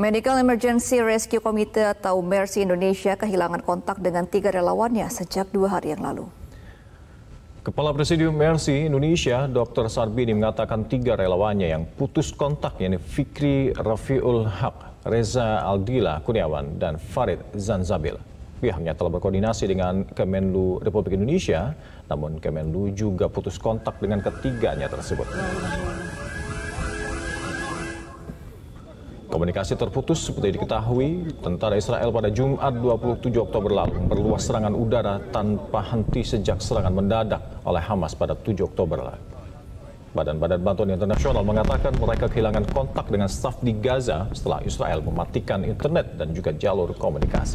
Medical Emergency Rescue Committee atau Mercy Indonesia kehilangan kontak dengan tiga relawannya sejak dua hari yang lalu. Kepala Presidium Mercy Indonesia, Dr. Sarbini mengatakan tiga relawannya yang putus kontak, yakni Fikri Rafiul Haq, Reza Aldila Kurniawan, dan Farid Zanzabil. Pihaknya telah berkoordinasi dengan Kemenlu Republik Indonesia, namun Kemenlu juga putus kontak dengan ketiganya tersebut. Komunikasi terputus seperti diketahui, tentara Israel pada Jumat 27 Oktober lalu memperluas serangan udara tanpa henti sejak serangan mendadak oleh Hamas pada 7 Oktober lalu. Badan-badan bantuan internasional mengatakan mereka kehilangan kontak dengan staf di Gaza setelah Israel mematikan internet dan juga jalur komunikasi.